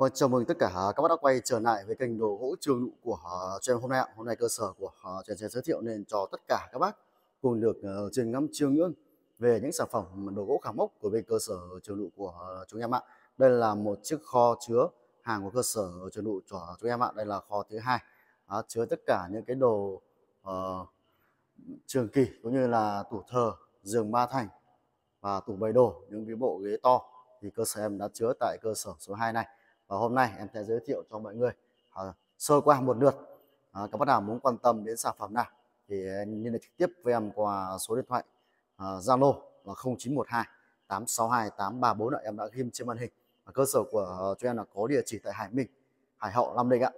Vâng, chào mừng tất cả à, các bác đã quay trở lại với kênh đồ gỗ trường nụ của à, cho hôm nay. Hôm nay cơ sở của à, cho sẽ giới thiệu nên cho tất cả các bác cùng được ờ, trên ngắm chiêu ngưỡng về những sản phẩm đồ gỗ khảm mốc của bên cơ sở trường nụ của chúng em ạ. Đây là một chiếc kho chứa hàng của cơ sở trường nụ của chúng em ạ. Đây là kho thứ hai à, chứa tất cả những cái đồ uh, trường kỳ cũng như là tủ thờ, giường ba thành và tủ bày đồ những cái bộ ghế to thì cơ sở em đã chứa tại cơ sở số 2 này và hôm nay em sẽ giới thiệu cho mọi người à, sơ qua một lượt à, các bạn nào muốn quan tâm đến sản phẩm nào thì liên hệ trực tiếp với em qua số điện thoại à, Zalo à, là 0912 862 834 Này em đã ghim trên màn hình và cơ sở của cho em là có địa chỉ tại Hải Minh Hải Hậu Nam Định ạ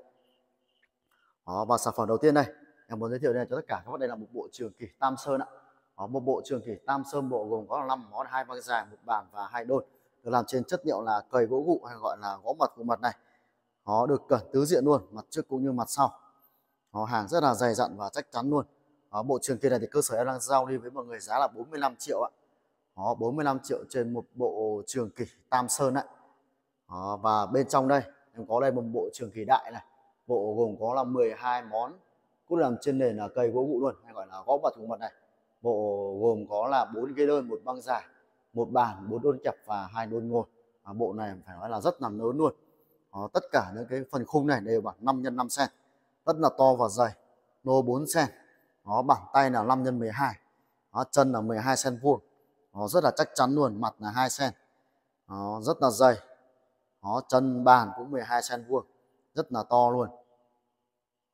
đó, và sản phẩm đầu tiên đây em muốn giới thiệu đây cho tất cả các bạn đây là một bộ trường kỷ Tam Sơn ạ đó, một bộ trường kỷ Tam Sơn bộ gồm có 5 món hai băng dài một bàn và hai đôn được làm trên chất liệu là cầy gỗ gụ hay gọi là gỗ mật gỗ mật này nó được cẩn tứ diện luôn mặt trước cũng như mặt sau nó hàng rất là dày dặn và chắc chắn luôn đó, ờ, bộ trường kia này thì cơ sở em đang giao đi với mọi người giá là 45 triệu ạ đó, 45 triệu trên một bộ trường kỳ Tam Sơn ạ đó, ờ, và bên trong đây em có đây một bộ trường kỳ đại này bộ gồm có là 12 món cũng làm trên nền là cây gỗ vụ luôn hay gọi là gõ bật gỗ mật này bộ gồm có là bốn ghế đơn một băng dài một bàn bốn đôn chập và hai đôn ngồi à, bộ này phải nói là rất là lớn luôn à, tất cả những cái phần khung này đều bằng 5 x 5 cm rất là to và dày nô 4 cm nó bảng tay là 5 x 12 đó, chân là 12 cm vuông nó rất là chắc chắn luôn mặt là 2 cm nó rất là dày nó chân bàn cũng 12 cm vuông rất là to luôn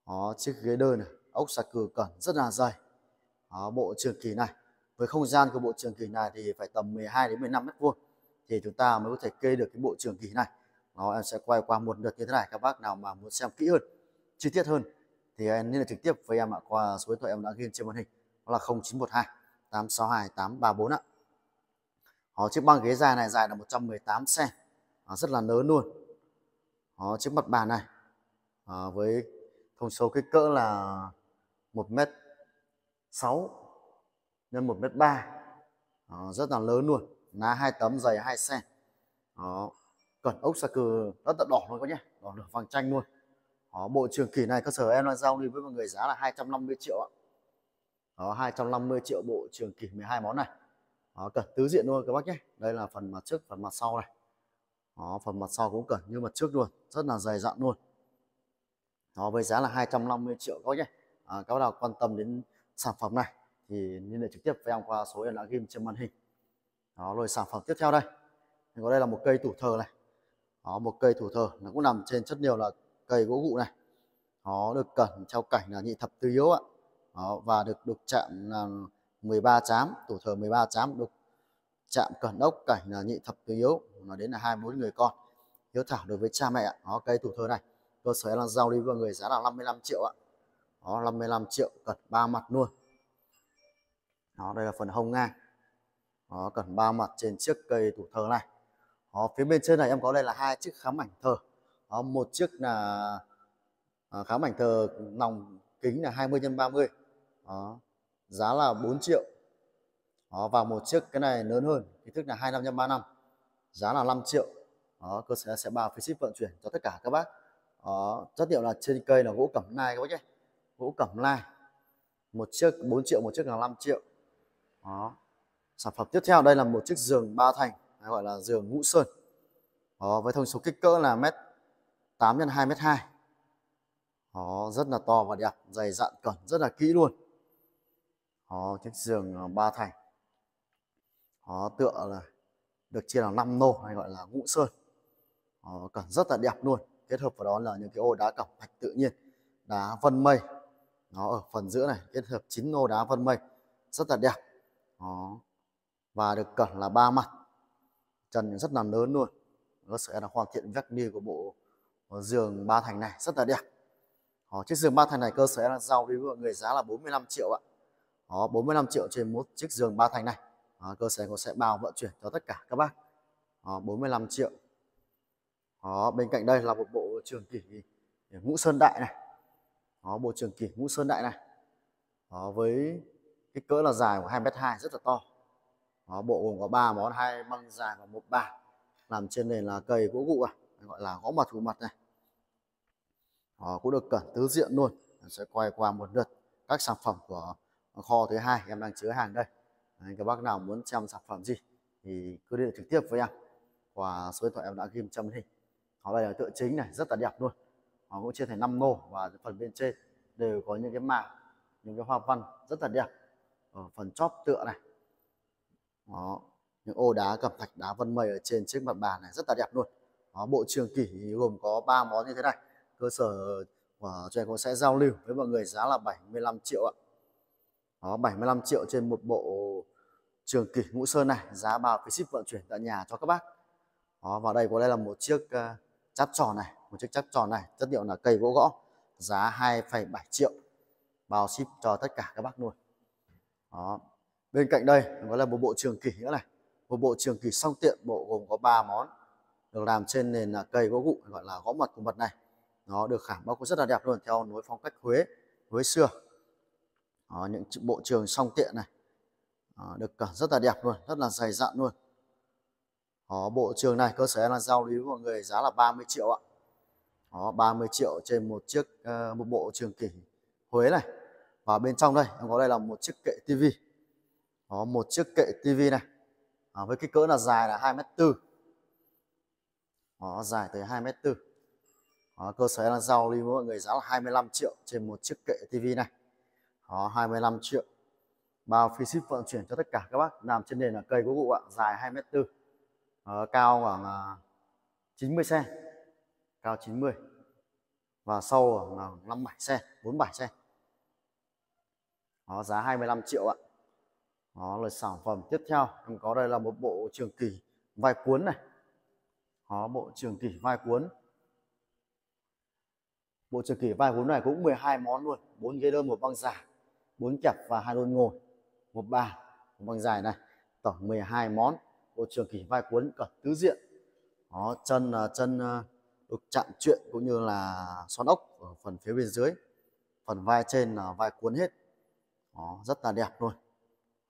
đó, chiếc ghế đơn này ốc sạc cừ cẩn rất là dày đó, bộ trường kỳ này với không gian của bộ trường kỳ này thì phải tầm 12 đến 15 mét vuông thì chúng ta mới có thể kê được cái bộ trường kỳ này nó em sẽ quay qua một lượt như thế này các bác nào mà muốn xem kỹ hơn chi tiết hơn thì em liên hệ trực tiếp với em ạ qua số điện thoại em đã ghi trên màn hình đó là 0912 862 834 ạ đó, chiếc băng ghế dài này dài là 118 cm đó, rất là lớn luôn đó, chiếc mặt bàn này đó, à, với thông số kích cỡ là 1 mét 6 nhân 1 mét 3 đó, ờ, rất là lớn luôn lá hai tấm dày hai xe, đó ờ, cần ốc sa cừ rất là đỏ luôn các nhé đỏ được vàng chanh luôn đó, ờ, bộ trường kỳ này cơ sở em đang giao đi với mọi người giá là 250 triệu ạ đó 250 triệu bộ trường kỳ 12 món này đó, cần tứ diện luôn các bác nhé đây là phần mặt trước phần mặt sau này đó, phần mặt sau cũng cần như mặt trước luôn rất là dày dặn luôn đó với giá là 250 triệu các nhé à, các bác nào quan tâm đến sản phẩm này thì liên hệ trực tiếp với em qua số điện thoại ghim trên màn hình đó rồi sản phẩm tiếp theo đây thì có đây là một cây tủ thờ này đó một cây tủ thờ nó cũng nằm trên chất liệu là cây gỗ gụ này nó được cẩn treo cảnh là nhị thập tứ yếu ạ đó, và được được chạm là 13 chám tủ thờ 13 chám được chạm cẩn ốc cảnh là nhị thập tứ yếu nó đến là hai 24 người con hiếu thảo đối với cha mẹ ạ đó cây tủ thờ này cơ sở là giao lý vừa người giá là 55 triệu ạ đó 55 triệu cật ba mặt luôn đó đây là phần hông ngang nó cần ba mặt trên chiếc cây tủ thờ này đó, phía bên trên này em có đây là hai chiếc khám ảnh thờ đó, một chiếc là à, khám ảnh thờ nòng kính là 20 x 30 đó, giá là 4 triệu đó, và một chiếc cái này lớn hơn kích thước là hai 25 x năm, giá là 5 triệu đó, cơ sở sẽ bao phí ship vận chuyển cho tất cả các bác đó, chất liệu là trên cây là gỗ cẩm nai các bác nhé gỗ cẩm nai một chiếc 4 triệu một chiếc là 5 triệu đó sản phẩm tiếp theo đây là một chiếc giường ba thành hay gọi là giường ngũ sơn đó với thông số kích cỡ là mét 8 x 2 mét 2 đó rất là to và đẹp dày dặn cẩn rất là kỹ luôn đó chiếc giường ờ, ba thành đó tựa là được chia làm 5 nô hay gọi là ngũ sơn đó, cẩn rất là đẹp luôn kết hợp vào đó là những cái ô đá cẩm thạch tự nhiên đá vân mây nó ở phần giữa này kết hợp chín ô đá vân mây rất là đẹp đó. và được cẩn là ba mặt trần rất là lớn luôn cơ sở là hoàn thiện vách ni của bộ ờ, giường ba thành này rất là đẹp Đó, chiếc giường ba thành này cơ sở là giao với người giá là 45 triệu ạ Đó, 45 triệu trên một chiếc giường ba thành này Đó, cơ sở cũng sẽ bao vận chuyển cho tất cả các bác Đó, 45 triệu Đó, bên cạnh đây là một bộ trường kỷ ngũ sơn đại này Đó, bộ trường kỷ ngũ sơn đại này Đó, với kích cỡ là dài của 2 m 2 rất là to đó, bộ gồm có ba món hai băng dài và một bàn làm trên nền là cây gỗ gụ à gọi là gõ mặt thủ mặt này đó, cũng được cẩn tứ diện luôn em sẽ quay qua một lượt các sản phẩm của kho thứ hai em đang chứa hàng đây Đấy, các bác nào muốn xem sản phẩm gì thì cứ liên hệ trực tiếp với em và số điện thoại em đã ghim trong hình họ đây là tựa chính này rất là đẹp luôn họ cũng chia thành 5 nô và phần bên trên đều có những cái mảng những cái hoa văn rất là đẹp ở ờ, phần chóp tựa này đó những ô đá cẩm thạch đá vân mây ở trên chiếc mặt bàn này rất là đẹp luôn đó, bộ trường kỷ gồm có 3 món như thế này cơ sở của chúng tôi sẽ giao lưu với mọi người giá là 75 triệu ạ đó 75 triệu trên một bộ trường kỷ ngũ sơn này giá bao phí ship vận chuyển tận nhà cho các bác đó vào đây có đây là một chiếc ờ, chắp tròn này một chiếc chắp tròn này chất liệu là cây gỗ gõ giá 2,7 triệu bao ship cho tất cả các bác luôn đó. Bên cạnh đây nó là một bộ trường kỷ nữa này. Một bộ trường kỷ song tiện bộ gồm có 3 món được làm trên nền là cây gỗ gụ gọi là gõ mật của mật này. Nó được khảm bao rất là đẹp luôn theo nối phong cách Huế, Huế xưa. Đó, những bộ trường song tiện này Đó, à, được à, rất là đẹp luôn, rất là dày dặn luôn. Đó, bộ trường này cơ sở là giao lưu mọi người giá là 30 triệu ạ. Đó, 30 triệu trên một chiếc uh, một bộ trường kỷ Huế này và bên trong đây em có đây là một chiếc kệ tivi có một chiếc kệ tivi này à, với kích cỡ là dài là 2 mét bốn, nó dài tới 2 mét bốn, cơ sở là giao lưu với mọi người giá là 25 triệu trên một chiếc kệ tivi này đó 25 triệu bao phí ship vận chuyển cho tất cả các bác làm trên nền là cây của cụ ạ dài 2 mét bốn, cao khoảng 90 à, cm cao 90 và sâu khoảng 57 cm 47 cm đó, giá 25 triệu ạ đó là sản phẩm tiếp theo em có đây là một bộ trường kỳ vai cuốn này đó bộ trường kỳ vai cuốn bộ trường kỳ vai cuốn này cũng 12 món luôn bốn ghế đơn một băng giả bốn kẹp và hai đôi ngồi một bàn một băng dài này tổng 12 món bộ trường kỳ vai cuốn cả tứ diện đó chân là chân à, được chạm chuyện cũng như là xoắn ốc ở phần phía bên dưới phần vai trên là vai cuốn hết đó, rất là đẹp luôn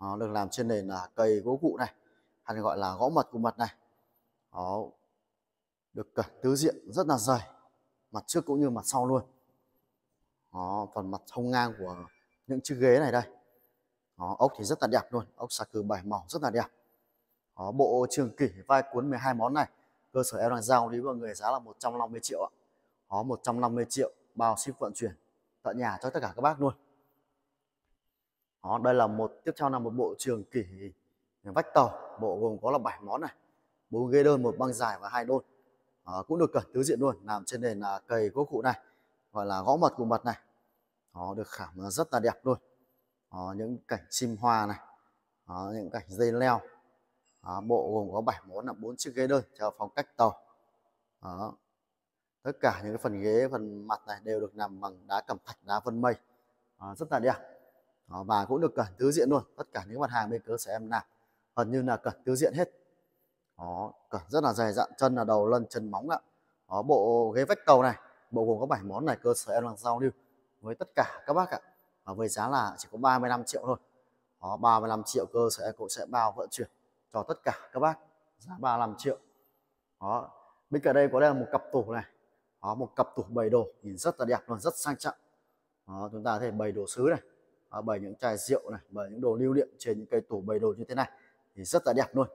Đó, được làm trên nền là cây gỗ cụ này hay gọi là gõ mật của mật này Đó, được cẩn à, tứ diện rất là dày mặt trước cũng như mặt sau luôn Đó, phần mặt hông ngang của những chiếc ghế này đây Đó, ốc thì rất là đẹp luôn ốc xà cừ bảy màu rất là đẹp Đó, bộ trường kỷ vai cuốn 12 món này cơ sở em đang giao lý mọi người giá là 150 triệu ạ. Đó 150 triệu bao ship vận chuyển tận nhà cho tất cả các bác luôn đó, đây là một tiếp theo là một bộ trường kỷ vách tàu bộ gồm có là 7 món này bốn ghế đơn một băng dài và hai đôn à, cũng được cẩn tứ diện luôn làm trên nền là cầy gỗ cụ này gọi là gõ mật cùng mật này nó được khảm rất là đẹp luôn à, những cảnh chim hoa này à, những cảnh dây leo à, bộ gồm có 7 món là bốn chiếc ghế đơn theo phong cách tàu à, tất cả những cái phần ghế phần mặt này đều được làm bằng đá cẩm thạch đá vân mây à, rất là đẹp đó, và cũng được cẩn tứ diện luôn tất cả những mặt hàng bên cơ sở em làm gần như là cẩn tứ diện hết đó cẩn rất là dày dặn chân là đầu lân chân móng ạ đó bộ ghế vách cầu này bộ gồm có 7 món này cơ sở em làm giao lưu với tất cả các bác ạ và với giá là chỉ có 35 triệu thôi đó 35 triệu cơ sở em cũng sẽ bao vận chuyển cho tất cả các bác giá 35 triệu đó bên cạnh đây có đây là một cặp tủ này đó một cặp tủ bày đồ nhìn rất là đẹp luôn rất sang trọng đó, chúng ta có thể bày đồ sứ này À, bởi những chai rượu này bởi những đồ lưu niệm trên những cây tủ bày đồ như thế này thì rất là đẹp luôn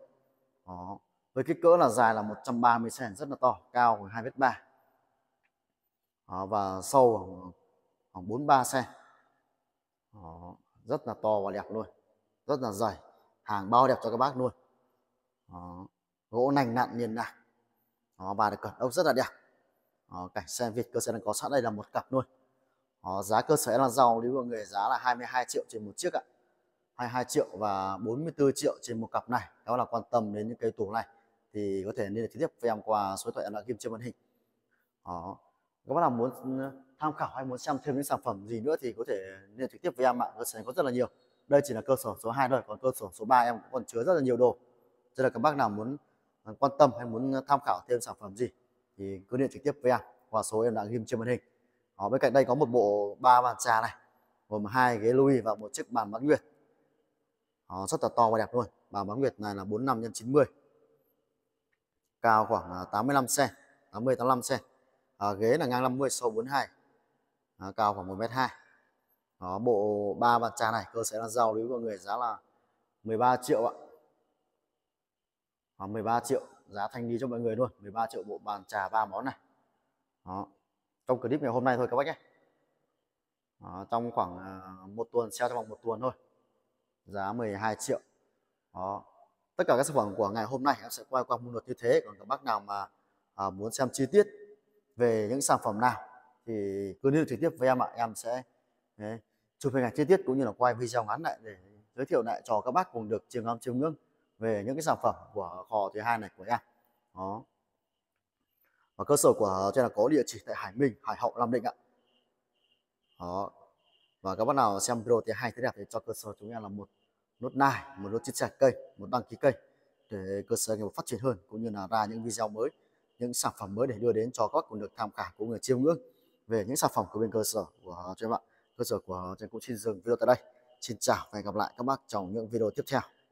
đó. với kích cỡ là dài là 130 cm rất là to cao khoảng hai mét ba và sâu khoảng, khoảng 43 cm đó. rất là to và đẹp luôn rất là dày hàng bao đẹp cho các bác luôn đó. gỗ nành nặn liền lạc đó, và được cẩn ốc rất là đẹp đó, cảnh xe việt cơ xe đang có sẵn đây là một cặp luôn đó, ờ, giá cơ sở là giàu nếu mọi người giá là 22 triệu trên một chiếc ạ 22 triệu và 44 triệu trên một cặp này đó là quan tâm đến những cái tủ này thì có thể liên hệ trực tiếp với em qua số điện thoại em đã ghi trên màn hình đó ờ, các bác nào muốn ừ, tham khảo hay muốn xem thêm những sản phẩm gì nữa thì có thể liên hệ trực tiếp với em ạ cơ sở có rất là nhiều đây chỉ là cơ sở số 2 thôi còn cơ sở số 3 em cũng còn chứa rất là nhiều đồ cho nên các bác nào muốn ừ, quan tâm hay muốn tham khảo thêm sản phẩm gì thì cứ liên hệ trực tiếp với em qua số em đã ghi trên màn hình đó, bên cạnh đây có một bộ ba bàn trà này gồm hai ghế lui và một chiếc bàn bán nguyệt Đó, rất là to và đẹp luôn bàn bán nguyệt này là 45 x 90 cao khoảng 85 cm 80 85 cm à, ghế là ngang 50 sâu 42 à, cao khoảng 1m2 Đó, bộ ba bàn trà này cơ sẽ là giao lưu mọi người giá là 13 triệu ạ khoảng 13 triệu giá thanh lý cho mọi người luôn 13 triệu bộ bàn trà ba món này đó trong clip ngày hôm nay thôi các bác nhé Đó, ờ, trong khoảng ờ, một tuần sale trong vòng một tuần thôi giá 12 triệu Đó. tất cả các sản phẩm của ngày hôm nay em sẽ quay qua môn lượt như thế còn các bác nào mà à, muốn xem chi tiết về những sản phẩm nào thì cứ liên trực tiếp với em ạ à. em sẽ đấy, chụp hình ảnh chi tiết cũng như là quay video ngắn lại để giới thiệu lại cho các bác cùng được chiêm ngắm chiêm ngưỡng về những cái sản phẩm của kho thứ hai này của em đó và cơ sở của cho ờ, là có địa chỉ tại Hải Minh, Hải Hậu, Nam Định ạ. Đó. Và các bạn nào xem video thứ hai thế đẹp thì cho cơ sở chúng em là một nút like, một nút chia sẻ kênh, một đăng ký kênh để cơ sở ngày một phát triển hơn cũng như là ra những video mới, những sản phẩm mới để đưa đến cho các bác cùng được tham khảo của người chiêu ngưỡng về những sản phẩm của bên cơ sở của cho các bạn Cơ sở của ờ, trên cũng xin dừng video tại đây. Xin chào và hẹn gặp lại các bác trong những video tiếp theo.